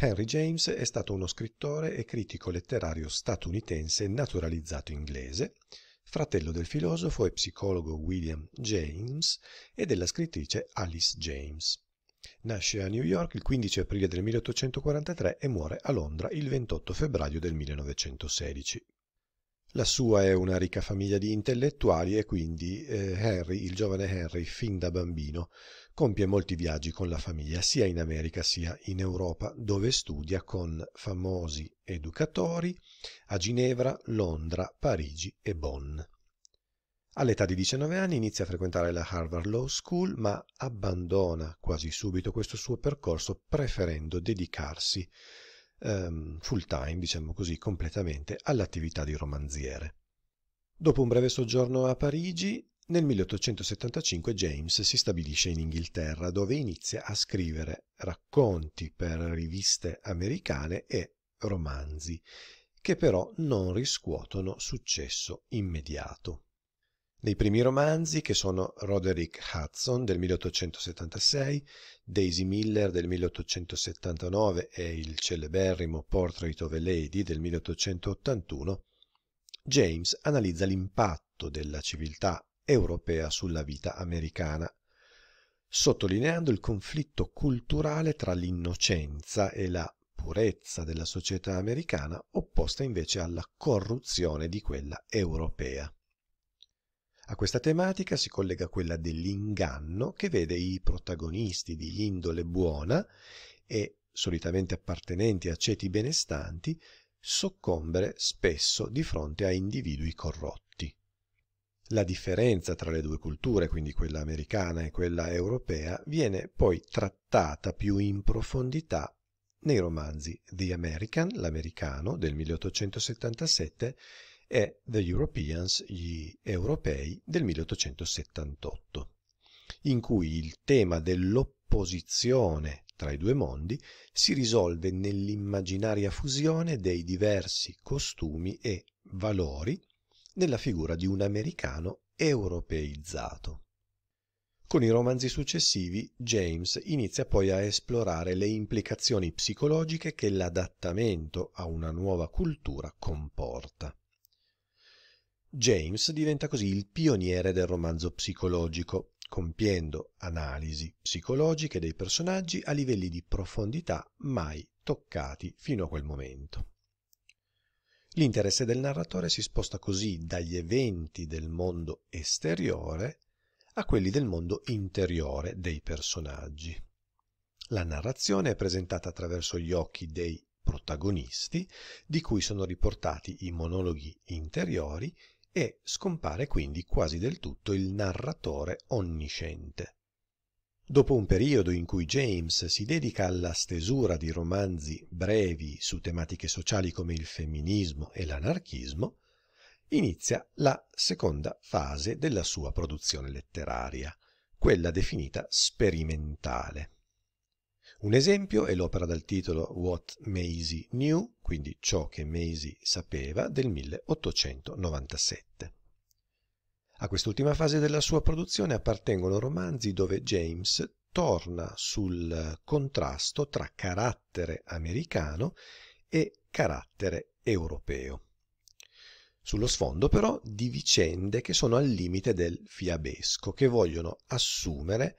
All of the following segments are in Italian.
Henry James è stato uno scrittore e critico letterario statunitense naturalizzato inglese, fratello del filosofo e psicologo William James e della scrittrice Alice James. Nasce a New York il 15 aprile del 1843 e muore a Londra il 28 febbraio del 1916. La sua è una ricca famiglia di intellettuali e quindi eh, Henry, il giovane Henry, fin da bambino, compie molti viaggi con la famiglia sia in America sia in Europa, dove studia con famosi educatori a Ginevra, Londra, Parigi e Bonn. All'età di 19 anni inizia a frequentare la Harvard Law School, ma abbandona quasi subito questo suo percorso preferendo dedicarsi ehm, full time, diciamo così, completamente all'attività di romanziere. Dopo un breve soggiorno a Parigi, nel 1875 James si stabilisce in Inghilterra dove inizia a scrivere racconti per riviste americane e romanzi, che però non riscuotono successo immediato. Nei primi romanzi, che sono Roderick Hudson del 1876, Daisy Miller del 1879 e il celeberrimo Portrait of a Lady del 1881, James analizza l'impatto della civiltà europea sulla vita americana, sottolineando il conflitto culturale tra l'innocenza e la purezza della società americana opposta invece alla corruzione di quella europea. A questa tematica si collega quella dell'inganno che vede i protagonisti di indole buona e solitamente appartenenti a ceti benestanti soccombere spesso di fronte a individui corrotti. La differenza tra le due culture, quindi quella americana e quella europea, viene poi trattata più in profondità nei romanzi The American, l'americano del 1877, e The Europeans, gli europei del 1878, in cui il tema dell'opposizione tra i due mondi si risolve nell'immaginaria fusione dei diversi costumi e valori nella figura di un americano europeizzato. Con i romanzi successivi, James inizia poi a esplorare le implicazioni psicologiche che l'adattamento a una nuova cultura comporta. James diventa così il pioniere del romanzo psicologico, compiendo analisi psicologiche dei personaggi a livelli di profondità mai toccati fino a quel momento. L'interesse del narratore si sposta così dagli eventi del mondo esteriore a quelli del mondo interiore dei personaggi. La narrazione è presentata attraverso gli occhi dei protagonisti, di cui sono riportati i monologhi interiori e scompare quindi quasi del tutto il narratore onnisciente. Dopo un periodo in cui James si dedica alla stesura di romanzi brevi su tematiche sociali come il femminismo e l'anarchismo, inizia la seconda fase della sua produzione letteraria, quella definita sperimentale. Un esempio è l'opera dal titolo What Maisie Knew, quindi ciò che Maisie sapeva, del 1897. A quest'ultima fase della sua produzione appartengono romanzi dove James torna sul contrasto tra carattere americano e carattere europeo. Sullo sfondo però di vicende che sono al limite del fiabesco, che vogliono assumere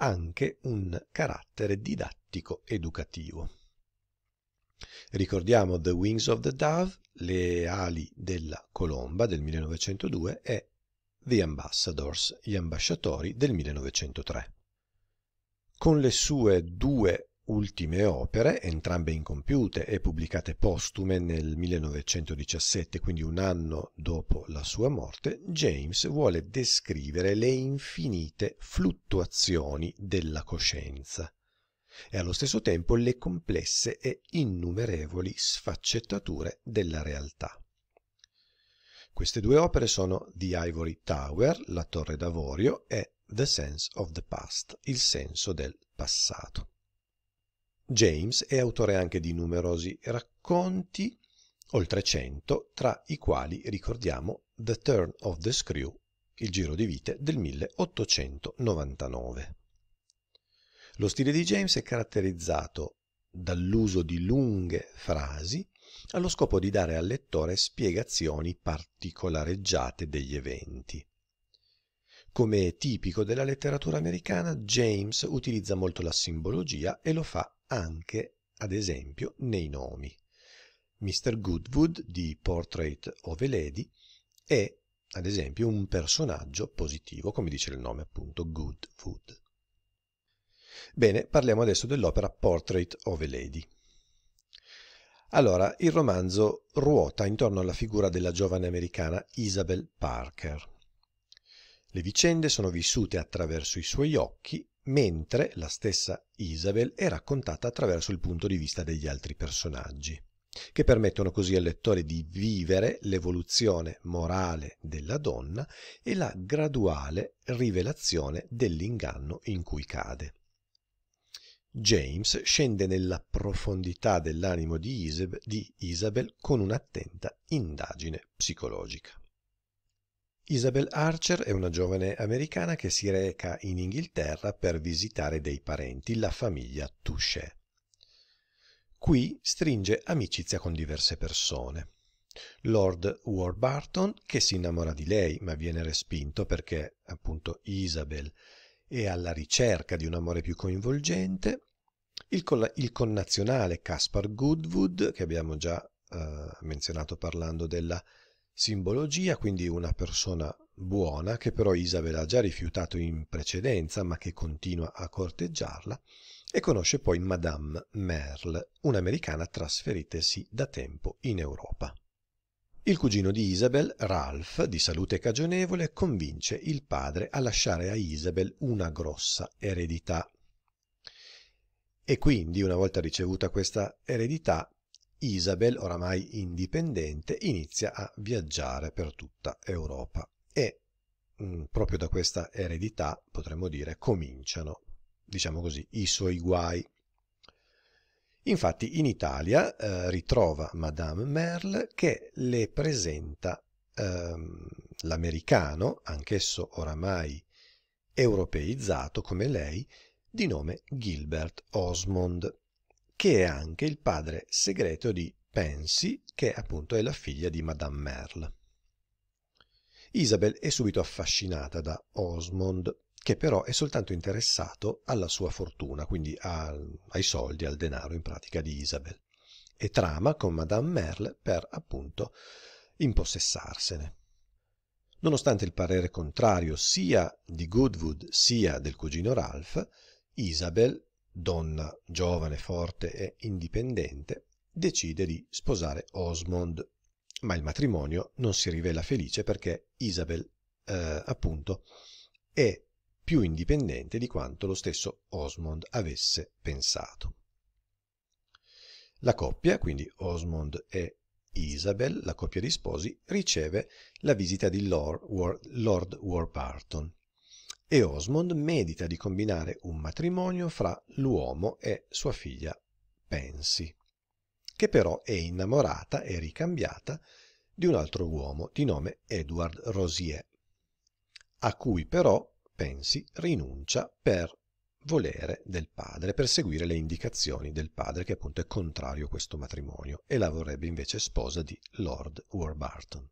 anche un carattere didattico-educativo. Ricordiamo The Wings of the Dove, Le ali della colomba del 1902 e The Ambassadors, gli ambasciatori del 1903. Con le sue due ultime opere, entrambe incompiute e pubblicate postume nel 1917, quindi un anno dopo la sua morte, James vuole descrivere le infinite fluttuazioni della coscienza e allo stesso tempo le complesse e innumerevoli sfaccettature della realtà. Queste due opere sono The Ivory Tower, la torre d'avorio, e The Sense of the Past, il senso del passato. James è autore anche di numerosi racconti, oltre cento, tra i quali ricordiamo The Turn of the Screw, il giro di vite del 1899. Lo stile di James è caratterizzato dall'uso di lunghe frasi allo scopo di dare al lettore spiegazioni particolareggiate degli eventi. Come è tipico della letteratura americana, James utilizza molto la simbologia e lo fa anche, ad esempio, nei nomi. Mr. Goodwood di Portrait of a Lady è, ad esempio, un personaggio positivo, come dice il nome appunto Goodwood. Bene, parliamo adesso dell'opera Portrait of a Lady. Allora, il romanzo ruota intorno alla figura della giovane americana Isabel Parker, le vicende sono vissute attraverso i suoi occhi, mentre la stessa Isabel è raccontata attraverso il punto di vista degli altri personaggi, che permettono così al lettore di vivere l'evoluzione morale della donna e la graduale rivelazione dell'inganno in cui cade. James scende nella profondità dell'animo di, Isabel con un'attenta indagine psicologica. Isabel Archer è una giovane americana che si reca in Inghilterra per visitare dei parenti, la famiglia Touchet. Qui stringe amicizia con diverse persone. Lord Warburton che si innamora di lei ma viene respinto perché appunto Isabel è alla ricerca di un amore più coinvolgente, il, colla- il connazionale Caspar Goodwood che abbiamo già eh, menzionato parlando della simbologia, quindi una persona buona che però Isabel ha già rifiutato in precedenza ma che continua a corteggiarla e conosce poi Madame Merle, un'americana trasferitesi da tempo in Europa. Il cugino di Isabel, Ralph, di salute cagionevole, convince il padre a lasciare a Isabel una grossa eredità. E quindi, una volta ricevuta questa eredità, Isabel, oramai indipendente, inizia a viaggiare per tutta Europa e mh, mm, proprio da questa eredità, potremmo dire, cominciano, diciamo così, i suoi guai. Infatti in Italia eh, ritrova Madame Merle che le presenta ehm, l'americano, anch'esso oramai europeizzato come lei, di nome Gilbert Osmond che è anche il padre segreto di Pansy, che appunto è la figlia di Madame Merle. Isabel è subito affascinata da Osmond, che però è soltanto interessato alla sua fortuna, quindi al, ai soldi, al denaro in pratica di Isabel, e trama con Madame Merle per appunto impossessarsene. Nonostante il parere contrario sia di Goodwood sia del cugino Ralph, Isabel donna giovane, forte e indipendente, decide di sposare Osmond, ma il matrimonio non si rivela felice perché Isabel, eh, appunto, è più indipendente di quanto lo stesso Osmond avesse pensato. La coppia, quindi Osmond e Isabel, la coppia di sposi, riceve la visita di Lord, War, Lord Warburton, e Osmond medita di combinare un matrimonio fra l'uomo e sua figlia Pansy, che però è innamorata e ricambiata di un altro uomo di nome Edward Rosier, a cui però Pansy rinuncia per volere del padre, per seguire le indicazioni del padre che appunto è contrario a questo matrimonio e la vorrebbe invece sposa di Lord Warburton.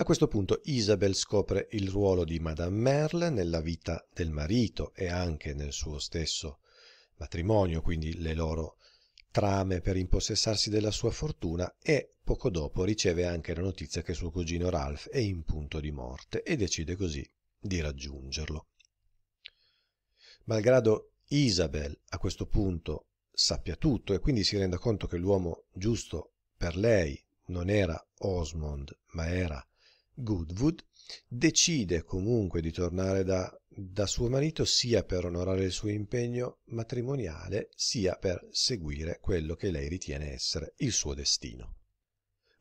A questo punto Isabel scopre il ruolo di Madame Merle nella vita del marito e anche nel suo stesso matrimonio, quindi le loro trame per impossessarsi della sua fortuna e poco dopo riceve anche la notizia che suo cugino Ralph è in punto di morte e decide così di raggiungerlo. Malgrado Isabel a questo punto sappia tutto e quindi si renda conto che l'uomo giusto per lei non era Osmond ma era Goodwood decide comunque di tornare da, da suo marito sia per onorare il suo impegno matrimoniale sia per seguire quello che lei ritiene essere il suo destino.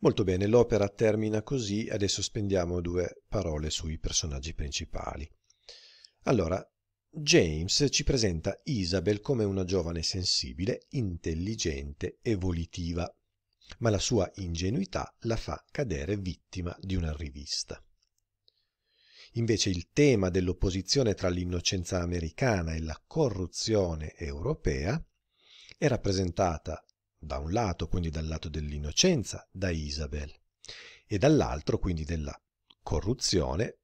Molto bene, l'opera termina così, adesso spendiamo due parole sui personaggi principali. Allora, James ci presenta Isabel come una giovane sensibile, intelligente e volitiva ma la sua ingenuità la fa cadere vittima di una rivista. Invece il tema dell'opposizione tra l'innocenza americana e la corruzione europea è rappresentata da un lato, quindi dal lato dell'innocenza, da Isabel, e dall'altro, quindi della corruzione,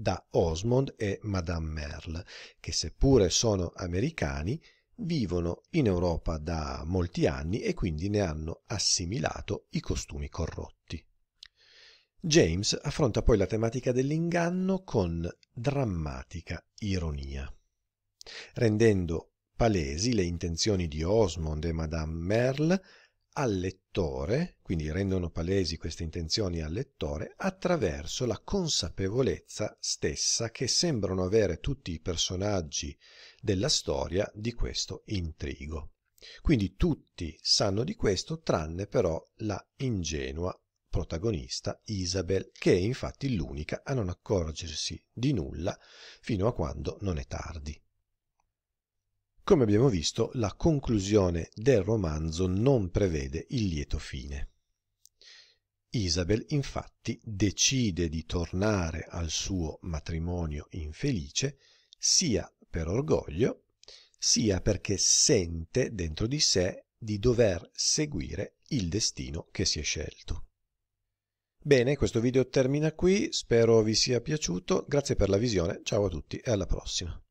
da Osmond e Madame Merle, che seppure sono americani, vivono in Europa da molti anni e quindi ne hanno assimilato i costumi corrotti. James affronta poi la tematica dell'inganno con drammatica ironia, rendendo palesi le intenzioni di Osmond e Madame Merle al lettore, quindi rendono palesi queste intenzioni al lettore attraverso la consapevolezza stessa che sembrano avere tutti i personaggi della storia di questo intrigo. Quindi tutti sanno di questo tranne però la ingenua protagonista Isabel, che è infatti l'unica a non accorgersi di nulla fino a quando non è tardi. Come abbiamo visto, la conclusione del romanzo non prevede il lieto fine. Isabel infatti decide di tornare al suo matrimonio infelice sia per orgoglio, sia perché sente dentro di sé di dover seguire il destino che si è scelto. Bene, questo video termina qui, spero vi sia piaciuto, grazie per la visione, ciao a tutti e alla prossima.